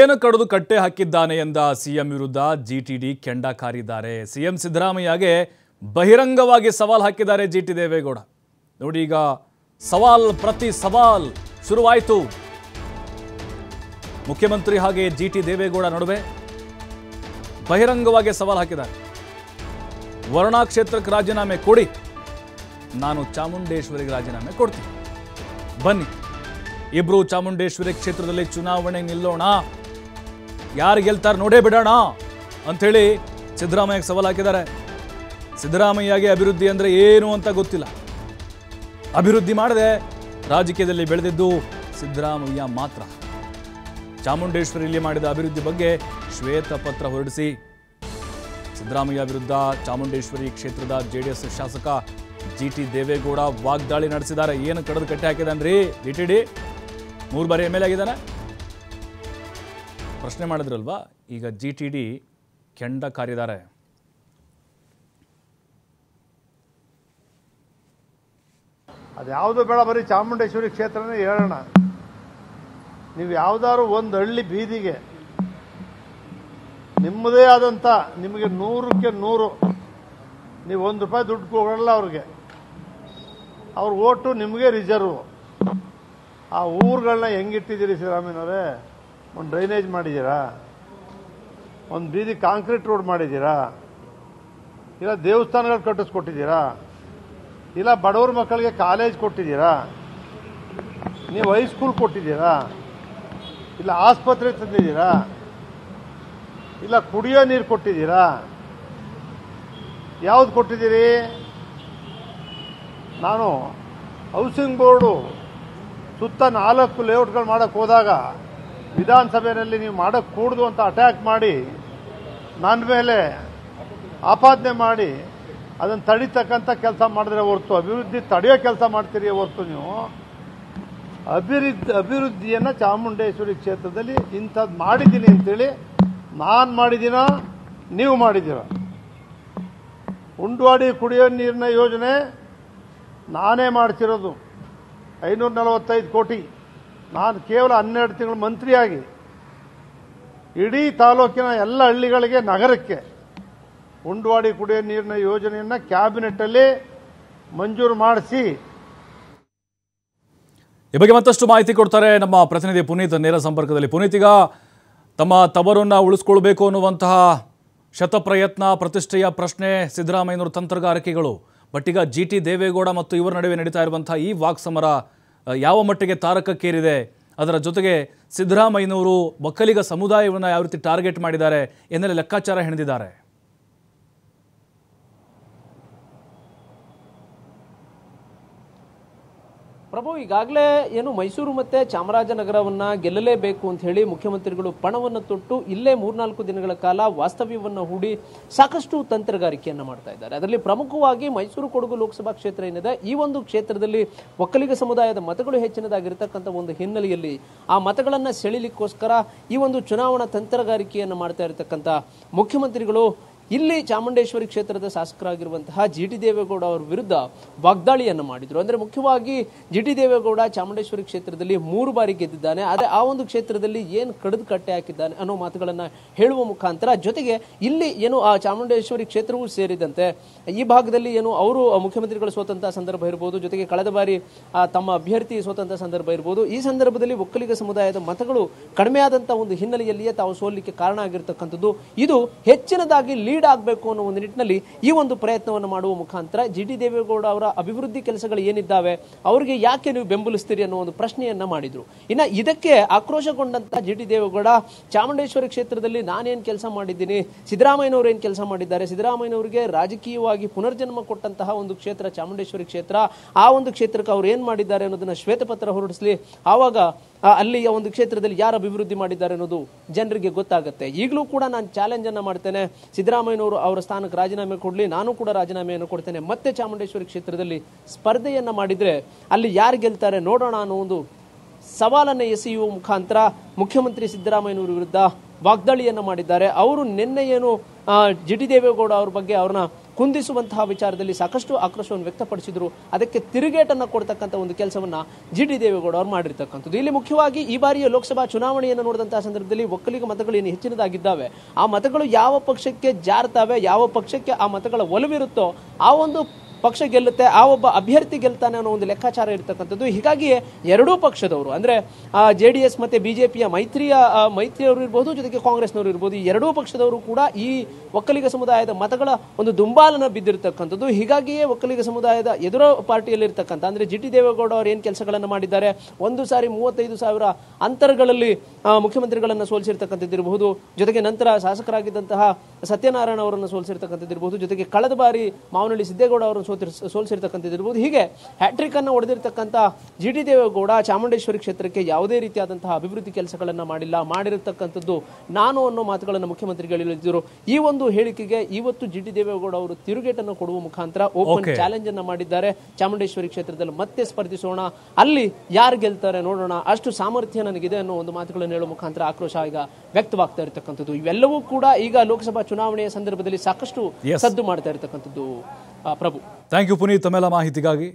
ಏನು ಕಡಿದು ಕಟ್ಟೆ ಹಾಕಿದ್ದಾನೆ ಎಂದ ಸಿಎಂ ವಿರುದ್ಧ ಜಿಟಿಡಿ ಕೆಂಡ ಕಾರಿದ್ದಾರೆ ಸಿಎಂ ಸಿದ್ದರಾಮಯ್ಯಗೆ ಬಹಿರಂಗವಾಗಿ ಸವಾಲ್ ಹಾಕಿದ್ದಾರೆ ಜಿ ಟಿ ದೇವೇಗೌಡ ನೋಡಿ ಈಗ ಸವಾಲ್ ಪ್ರತಿ ಸವಾಲ್ ಶುರುವಾಯಿತು ಮುಖ್ಯಮಂತ್ರಿ ಹಾಗೆ ಜಿ ಟಿ ದೇವೇಗೌಡ ನಡುವೆ ಬಹಿರಂಗವಾಗಿ ಸವಾಲ್ ಹಾಕಿದ್ದಾರೆ ವರುಣಾ ಕ್ಷೇತ್ರಕ್ಕೆ ರಾಜೀನಾಮೆ ಕೊಡಿ ನಾನು ಚಾಮುಂಡೇಶ್ವರಿಗೆ ರಾಜೀನಾಮೆ ಕೊಡ್ತೀನಿ ಬನ್ನಿ ಇಬ್ರು ಚಾಮುಂಡೇಶ್ವರಿ ಕ್ಷೇತ್ರದಲ್ಲಿ ಚುನಾವಣೆ ನಿಲ್ಲೋಣ ಯಾರು ಗೆಲ್ತಾರೆ ನೋಡೇ ಬಿಡೋಣ ಅಂಥೇಳಿ ಸಿದ್ದರಾಮಯ್ಯಗೆ ಸವಾಲು ಹಾಕಿದ್ದಾರೆ ಸಿದ್ದರಾಮಯ್ಯಗೆ ಅಭಿವೃದ್ಧಿ ಅಂದರೆ ಏನು ಅಂತ ಗೊತ್ತಿಲ್ಲ ಅಭಿವೃದ್ಧಿ ಮಾಡದೆ ರಾಜಕೀಯದಲ್ಲಿ ಬೆಳೆದಿದ್ದು ಸಿದ್ದರಾಮಯ್ಯ ಮಾತ್ರ ಚಾಮುಂಡೇಶ್ವರಿಯಲ್ಲಿ ಮಾಡಿದ ಅಭಿವೃದ್ಧಿ ಬಗ್ಗೆ ಶ್ವೇತ ಪತ್ರ ಹೊರಡಿಸಿ ಸಿದ್ದರಾಮಯ್ಯ ವಿರುದ್ಧ ಚಾಮುಂಡೇಶ್ವರಿ ಕ್ಷೇತ್ರದ ಜೆ ಡಿ ಎಸ್ ಶಾಸಕ ಜಿ ಟಿ ದೇವೇಗೌಡ ವಾಗ್ದಾಳಿ ನಡೆಸಿದ್ದಾರೆ ಏನು ಕಡಿದು ಕಟ್ಟಿ ಹಾಕಿದಾನ್ರಿ ಡಿ ಟಿ ಡಿ ಮೂರು ಬಾರಿ ಎಮ್ ಎಲ್ ಆಗಿದ್ದಾನೆ ಪ್ರಶ್ನೆ ಮಾಡಿದ್ರಲ್ವಾ ಈಗ ಜಿ ಟಿ ಡಿ ಕೆಂಡ ಕಾರಿದ್ದಾರೆ ಅದ್ಯಾವುದು ಬೇಡ ಬರೀ ಚಾಮುಂಡೇಶ್ವರಿ ಕ್ಷೇತ್ರನೇ ಹೇಳೋಣ ನೀವು ಯಾವುದಾದ್ರು ಒಂದು ಹಳ್ಳಿ ಬೀದಿಗೆ ನಿಮ್ಮದೇ ಆದಂಥ ನಿಮಗೆ ನೂರಕ್ಕೆ ನೂರು ನೀವು ಒಂದು ರೂಪಾಯಿ ದುಡ್ಡು ಕೊಡಲ್ಲ ಅವ್ರಿಗೆ ಅವ್ರ ಓಟು ನಿಮಗೆ ರಿಸರ್ವ್ ಆ ಊರುಗಳನ್ನ ಹೆಂಗಿಟ್ಟಿದ್ದೀರಿ ಸಿದ್ದರಾಮಯ್ಯನವರೇ ಒಂದು ಡ್ರೈನೇಜ್ ಮಾಡಿದ್ದೀರಾ ಒಂದು ಬೀದಿ ಕಾಂಕ್ರೀಟ್ ರೋಡ್ ಮಾಡಿದ್ದೀರಾ ಇಲ್ಲ ದೇವಸ್ಥಾನಗಳು ಕಟ್ಟಿಸ್ಕೊಟ್ಟಿದ್ದೀರಾ ಇಲ್ಲ ಬಡವ್ರ ಮಕ್ಕಳಿಗೆ ಕಾಲೇಜ್ ಕೊಟ್ಟಿದ್ದೀರಾ ನೀವು ಹೈಸ್ಕೂಲ್ ಕೊಟ್ಟಿದ್ದೀರಾ ಇಲ್ಲ ಆಸ್ಪತ್ರೆ ತಂದಿದ್ದೀರಾ ಇಲ್ಲ ಕುಡಿಯೋ ನೀರು ಕೊಟ್ಟಿದ್ದೀರಾ ಯಾವ್ದು ಕೊಟ್ಟಿದ್ದೀರಿ ನಾನು ಹೌಸಿಂಗ್ ಬೋರ್ಡು ಸುತ್ತ ನಾಲ್ಕು ಲೇಔಟ್ಗಳು ಮಾಡೋಕ್ಕೆ ಹೋದಾಗ ವಿಧಾನಸಭೆಯಲ್ಲಿ ನೀವು ಮಾಡೋಕ್ಕೆ ಕೂಡುದು ಅಂತ ಅಟ್ಯಾಕ್ ಮಾಡಿ ನನ್ನ ಮೇಲೆ ಆಪಾದನೆ ಮಾಡಿ ಅದನ್ನು ತಡಿತಕ್ಕಂಥ ಕೆಲಸ ಮಾಡಿದ್ರೆ ಹೊರ್ತು ಅಭಿವೃದ್ಧಿ ತಡೆಯೋ ಕೆಲಸ ಮಾಡ್ತೀರಿ ಹೊರ್ತು ನೀವು ಅಭಿವೃದ್ಧಿ ಅಭಿವೃದ್ಧಿಯನ್ನು ಚಾಮುಂಡೇಶ್ವರಿ ಕ್ಷೇತ್ರದಲ್ಲಿ ಇಂಥದ್ದು ಮಾಡಿದ್ದೀನಿ ಅಂತೇಳಿ ನಾನು ಮಾಡಿದ್ದೀನ ನೀವು ಮಾಡಿದ್ದೀರ ಉಂಡ್ವಾಡಿ ಕುಡಿಯೋ ನೀರಿನ ಯೋಜನೆ ನಾನೇ ಮಾಡ್ತಿರೋದು ಐನೂರ ನಲವತ್ತೈದು ಕೋಟಿ ನಾನು ಕೇವಲ ಹನ್ನೆರಡು ತಿಂಗಳು ಮಂತ್ರಿಯಾಗಿ ಇಡೀ ತಾಲೂಕಿನ ಎಲ್ಲ ಹಳ್ಳಿಗಳಿಗೆ ನಗರಕ್ಕೆ ಉಂಡವಾಡಿ ಕುಡಿಯೋ ನೀರಿನ ಯೋಜನೆಯನ್ನು ಕ್ಯಾಬಿನೆಟ್ಟಲ್ಲಿ ಮಂಜೂರು ಮಾಡಿಸಿ ಈ ಬಗ್ಗೆ ಮತ್ತಷ್ಟು ಮಾಹಿತಿ ಕೊಡ್ತಾರೆ ನಮ್ಮ ಪ್ರತಿನಿಧಿ ಪುನೀತ್ ನೇರ ಸಂಪರ್ಕದಲ್ಲಿ ಪುನೀತಿಗ ತಮ್ಮ ತವರನ್ನು ಉಳಿಸ್ಕೊಳ್ಬೇಕು ಅನ್ನುವಂತಹ ಶತಪ್ರಯತ್ನ ಪ್ರತಿಷ್ಠೆಯ ಪ್ರಶ್ನೆ ಸಿದ್ದರಾಮಯ್ಯನವರು ತಂತ್ರಗಾರಿಕೆಗಳು ಬಟ್ ಈಗ ಜಿ ಟಿ ದೇವೇಗೌಡ ಮತ್ತು ಇವರ ನಡುವೆ ನಡೀತಾ ಇರುವಂತಹ ಈ ವಾಕ್ಸಮರ ಯಾವ ಮಟ್ಟಿಗೆ ತಾರಕಕ್ಕೇರಿದೆ ಅದರ ಜೊತೆಗೆ ಸಿದ್ದರಾಮಯ್ಯನವರು ಒಕ್ಕಲಿಗ ಸಮುದಾಯವನ್ನು ಯಾವ ರೀತಿ ಟಾರ್ಗೆಟ್ ಮಾಡಿದ್ದಾರೆ ಎನ್ನೆಲ್ಲ ಲೆಕ್ಕಾಚಾರ ಹೆಣೆದಿದ್ದಾರೆ ಪ್ರಭು ಈಗಾಗಲೇ ಏನು ಮೈಸೂರು ಮತ್ತು ಚಾಮರಾಜನಗರವನ್ನು ಗೆಲ್ಲಲೇಬೇಕು ಅಂತ ಹೇಳಿ ಮುಖ್ಯಮಂತ್ರಿಗಳು ಪಣವನ್ನು ತೊಟ್ಟು ಇಲ್ಲೇ ಮೂರ್ನಾಲ್ಕು ದಿನಗಳ ಕಾಲ ವಾಸ್ತವ್ಯವನ್ನು ಹೂಡಿ ಸಾಕಷ್ಟು ತಂತ್ರಗಾರಿಕೆಯನ್ನು ಮಾಡ್ತಾ ಇದ್ದಾರೆ ಅದರಲ್ಲಿ ಪ್ರಮುಖವಾಗಿ ಮೈಸೂರು ಕೊಡಗು ಲೋಕಸಭಾ ಕ್ಷೇತ್ರ ಏನಿದೆ ಈ ಒಂದು ಕ್ಷೇತ್ರದಲ್ಲಿ ಒಕ್ಕಲಿಗ ಸಮುದಾಯದ ಮತಗಳು ಹೆಚ್ಚಿನದಾಗಿರ್ತಕ್ಕಂಥ ಒಂದು ಹಿನ್ನೆಲೆಯಲ್ಲಿ ಆ ಮತಗಳನ್ನು ಸೆಳಿಲಿಕ್ಕೋಸ್ಕರ ಈ ಒಂದು ಚುನಾವಣಾ ತಂತ್ರಗಾರಿಕೆಯನ್ನು ಮಾಡ್ತಾ ಇರತಕ್ಕಂಥ ಮುಖ್ಯಮಂತ್ರಿಗಳು ಇಲ್ಲಿ ಚಾಮುಂಡೇಶ್ವರಿ ಕ್ಷೇತ್ರದ ಶಾಸಕರಾಗಿರುವಂತಹ ಜಿ ಟಿ ದೇವೇಗೌಡ ಅವರ ವಿರುದ್ಧ ವಾಗ್ದಾಳಿಯನ್ನು ಮಾಡಿದರು ಅಂದರೆ ಮುಖ್ಯವಾಗಿ ಜಿ ಟಿ ದೇವೇಗೌಡ ಚಾಮುಂಡೇಶ್ವರಿ ಕ್ಷೇತ್ರದಲ್ಲಿ ಮೂರು ಬಾರಿ ಗೆದ್ದಿದ್ದಾನೆ ಆದರೆ ಆ ಒಂದು ಕ್ಷೇತ್ರದಲ್ಲಿ ಏನು ಕಡಿದು ಕಟ್ಟೆ ಹಾಕಿದ್ದಾನೆ ಅನ್ನೋ ಮಾತುಗಳನ್ನು ಹೇಳುವ ಮುಖಾಂತರ ಜೊತೆಗೆ ಇಲ್ಲಿ ಏನು ಆ ಚಾಮುಂಡೇಶ್ವರಿ ಕ್ಷೇತ್ರವೂ ಸೇರಿದಂತೆ ಈ ಭಾಗದಲ್ಲಿ ಏನು ಅವರು ಮುಖ್ಯಮಂತ್ರಿಗಳು ಸ್ವತಂತ್ರ ಸಂದರ್ಭ ಇರ್ಬೋದು ಜೊತೆಗೆ ಕಳೆದ ಬಾರಿ ತಮ್ಮ ಅಭ್ಯರ್ಥಿ ಸ್ವತಂತ್ರ ಸಂದರ್ಭ ಇರ್ಬೋದು ಈ ಸಂದರ್ಭದಲ್ಲಿ ಒಕ್ಕಲಿಗ ಸಮುದಾಯದ ಮತಗಳು ಕಡಿಮೆಯಾದಂತಹ ಒಂದು ಹಿನ್ನೆಲೆಯಲ್ಲಿಯೇ ತಾವು ಸೋಲಿಕೆ ಕಾರಣ ಆಗಿರ್ತಕ್ಕಂಥದ್ದು ಇದು ಹೆಚ್ಚಿನದಾಗಿ ಲೀಡ್ ಆಗಬೇಕು ಅನ್ನೋ ಒಂದು ನಿಟ್ಟಿನಲ್ಲಿ ಈ ಒಂದು ಪ್ರಯತ್ನವನ್ನು ಮಾಡುವ ಮುಖಾಂತರ ಜಿ ಟಿ ದೇವೇಗೌಡ ಅವರ ಅಭಿವೃದ್ಧಿ ಕೆಲಸಗಳು ಏನಿದ್ದಾವೆ ಅವರಿಗೆ ಯಾಕೆ ನೀವು ಬೆಂಬಲಿಸ್ತೀರಿ ಅನ್ನೋ ಒಂದು ಪ್ರಶ್ನೆಯನ್ನ ಮಾಡಿದ್ರು ಇನ್ನು ಇದಕ್ಕೆ ಆಕ್ರೋಶಗೊಂಡಂತ ಜಿ ಟಿ ದೇವೇಗೌಡ ಚಾಮುಂಡೇಶ್ವರಿ ಕ್ಷೇತ್ರದಲ್ಲಿ ನಾನೇನು ಕೆಲಸ ಮಾಡಿದ್ದೀನಿ ಸಿದ್ದರಾಮಯ್ಯನವರು ಏನು ಕೆಲಸ ಮಾಡಿದ್ದಾರೆ ಸಿದ್ದರಾಮಯ್ಯನವರಿಗೆ ರಾಜಕೀಯವಾಗಿ ಪುನರ್ಜನ್ಮ ಕೊಟ್ಟಂತಹ ಒಂದು ಕ್ಷೇತ್ರ ಚಾಮುಂಡೇಶ್ವರಿ ಕ್ಷೇತ್ರ ಆ ಒಂದು ಕ್ಷೇತ್ರಕ್ಕೆ ಅವ್ರು ಏನು ಮಾಡಿದ್ದಾರೆ ಅನ್ನೋದನ್ನ ಶ್ವೇತಪತ್ರ ಹೊರಡಿಸಲಿ ಆವಾಗ ಅಲ್ಲಿ ಒಂದು ಕ್ಷೇತ್ರದಲ್ಲಿ ಯಾರು ಅಭಿವೃದ್ಧಿ ಮಾಡಿದ್ದಾರೆ ಅನ್ನೋದು ಜನರಿಗೆ ಗೊತ್ತಾಗುತ್ತೆ ಈಗಲೂ ಕೂಡ ನಾನು ಚಾಲೆಂಜ್ ಅನ್ನ ಮಾಡ್ತೇನೆ ಸಿದ್ದರಾಮಯ್ಯ ಸಿದ್ದರಾಮಯ್ಯನವರು ಅವರ ಸ್ಥಾನಕ್ಕೆ ರಾಜೀನಾಮೆ ಕೊಡಲಿ ನಾನು ಕೂಡ ರಾಜೀನಾಮೆಯನ್ನು ಕೊಡ್ತೇನೆ ಮತ್ತೆ ಚಾಮುಂಡೇಶ್ವರಿ ಕ್ಷೇತ್ರದಲ್ಲಿ ಸ್ಪರ್ಧೆಯನ್ನು ಮಾಡಿದರೆ ಅಲ್ಲಿ ಯಾರು ಗೆಲ್ತಾರೆ ನೋಡೋಣ ಅನ್ನೋ ಒಂದು ಸವಾಲನ್ನು ಎಸೆಯುವ ಮುಖಾಂತರ ಮುಖ್ಯಮಂತ್ರಿ ಸಿದ್ದರಾಮಯ್ಯನವರ ವಿರುದ್ಧ ವಾಗ್ದಾಳಿಯನ್ನು ಮಾಡಿದ್ದಾರೆ ಅವರು ನಿನ್ನೆ ಏನು ಜಿ ದೇವೇಗೌಡ ಅವ್ರ ಬಗ್ಗೆ ಅವ್ರನ್ನ ಕುಂದಿಸುವಂತಹ ವಿಚಾರದಲ್ಲಿ ಸಾಕಷ್ಟು ಆಕ್ರೋಶವನ್ನು ವ್ಯಕ್ತಪಡಿಸಿದ್ರು ಅದಕ್ಕೆ ತಿರುಗೇಟನ್ನು ಕೊಡ್ತಕ್ಕಂಥ ಒಂದು ಕೆಲಸವನ್ನು ಜಿ ಡಿ ದೇವೇಗೌಡ ಅವರು ಮಾಡಿರ್ತಕ್ಕಂಥದ್ದು ಇಲ್ಲಿ ಮುಖ್ಯವಾಗಿ ಈ ಬಾರಿಯ ಲೋಕಸಭಾ ಚುನಾವಣೆಯನ್ನು ನೋಡಿದಂತಹ ಸಂದರ್ಭದಲ್ಲಿ ಒಕ್ಕಲಿಗ ಮತಗಳು ಏನು ಹೆಚ್ಚಿನದಾಗಿದ್ದಾವೆ ಆ ಮತಗಳು ಯಾವ ಪಕ್ಷಕ್ಕೆ ಜಾರ್ತಾವೆ ಯಾವ ಪಕ್ಷಕ್ಕೆ ಆ ಮತಗಳ ಒಲವಿರುತ್ತೋ ಆ ಒಂದು ಪಕ್ಷ ಗೆಲ್ಲುತ್ತೆ ಆ ಒಬ್ಬ ಅಭ್ಯರ್ಥಿ ಗೆಲ್ತಾನೆ ಅನ್ನೋ ಒಂದು ಲೆಕ್ಕಾಚಾರ ಇರ್ತಕ್ಕಂಥದ್ದು ಹೀಗಾಗಿ ಎರಡೂ ಪಕ್ಷದವರು ಆ ಜೆ ಡಿ ಎಸ್ ಮತ್ತೆ ಬಿಜೆಪಿಯ ಮೈತ್ರಿಯ ಮೈತ್ರಿಯವರು ಇರ್ಬೋದು ಜೊತೆಗೆ ಕಾಂಗ್ರೆಸ್ನವರು ಇರ್ಬೋದು ಎರಡೂ ಪಕ್ಷದವರು ಕೂಡ ಈ ಒಕ್ಕಲಿಗ ಸಮುದಾಯದ ಮತಗಳ ಒಂದು ದುಂಬಾಲನ ಬಿದ್ದಿರ್ತಕ್ಕಂಥದ್ದು ಹೀಗಾಗಿಯೇ ಒಕ್ಕಲಿಗ ಸಮುದಾಯದ ಎದುರ ಪಾರ್ಟಿಯಲ್ಲಿರ್ತಕ್ಕಂಥ ಅಂದ್ರೆ ಜಿ ಟಿ ದೇವೇಗೌಡ ಅವರು ಏನು ಕೆಲಸಗಳನ್ನು ಮಾಡಿದ್ದಾರೆ ಒಂದು ಸಾರಿ ಮೂವತ್ತೈದು ಸಾವಿರ ಅಂತರಗಳಲ್ಲಿ ಮುಖ್ಯಮಂತ್ರಿಗಳನ್ನು ಸೋಲಿಸಿರ್ತಕ್ಕಂಥದ್ದು ಇರಬಹುದು ಜೊತೆಗೆ ನಂತರ ಶಾಸಕರಾಗಿದ್ದಂತಹ ಸತ್ಯನಾರಾಯಣ ಅವರನ್ನು ಸೋಲಿಸಿರ್ತಕ್ಕಂಥದ್ದು ಇರ್ಬೋದು ಜೊತೆಗೆ ಕಳೆದ ಬಾರಿ ಮಾವನಹಳ್ಳಿ ಸಿದ್ದೇಗೌಡ ಅವರನ್ನು ಸೋತಿರ್ ಸೋಲಿಸಿರ್ತಕ್ಕಂಥದ್ದು ಇರ್ಬೋದು ಹೀಗೆ ಹ್ಯಾಟ್ರಿಕನ್ನು ಹೊಡೆದಿರ್ತಕ್ಕಂಥ ಜಿ ಟಿ ದೇವೇಗೌಡ ಚಾಮುಂಡೇಶ್ವರಿ ಕ್ಷೇತ್ರಕ್ಕೆ ಯಾವುದೇ ರೀತಿಯಾದಂತಹ ಅಭಿವೃದ್ಧಿ ಕೆಲಸಗಳನ್ನು ಮಾಡಿಲ್ಲ ಮಾಡಿರತಕ್ಕಂಥದ್ದು ನಾನು ಅನ್ನೋ ಮಾತುಗಳನ್ನು ಮುಖ್ಯಮಂತ್ರಿ ಹೇಳಿದ್ರು ಈ ಒಂದು ಹೇಳಿಕೆಗೆ ಇವತ್ತು ಜಿ ಟಿ ದೇವೇಗೌಡ ಅವರು ತಿರುಗೇಟನ್ನು ಕೊಡುವ ಮುಖಾಂತರ ಓಪನ್ ಚಾಲೆಂಜ್ ಅನ್ನು ಮಾಡಿದ್ದಾರೆ ಚಾಮುಂಡೇಶ್ವರಿ ಕ್ಷೇತ್ರದಲ್ಲಿ ಮತ್ತೆ ಸ್ಪರ್ಧಿಸೋಣ ಅಲ್ಲಿ ಯಾರು ಗೆಲ್ತಾರೆ ನೋಡೋಣ ಅಷ್ಟು ಸಾಮರ್ಥ್ಯ ನನಗಿದೆ ಅನ್ನೋ ಒಂದು ಮಾತುಗಳನ್ನು ಹೇಳುವ ಮುಖಾಂತರ ಆಕ್ರೋಶ ಈಗ ವ್ಯಕ್ತವಾಗ್ತಾ ಇರತಕ್ಕಂಥದ್ದು ಇವೆಲ್ಲವೂ ಕೂಡ ಈಗ ಲೋಕಸಭಾ ಚುನಾವಣೆಯ ಸಂದರ್ಭದಲ್ಲಿ ಸಾಕಷ್ಟು ಸದ್ದು ಮಾಡ್ತಾ ಇರತಕ್ಕಂಥದ್ದು ಪ್ರಭು ಥ್ಯಾಂಕ್ ಯು ಪುನೀತ್ ತಮ್ಮೆಲ್ಲ ಮಾಹಿತಿಗಾಗಿ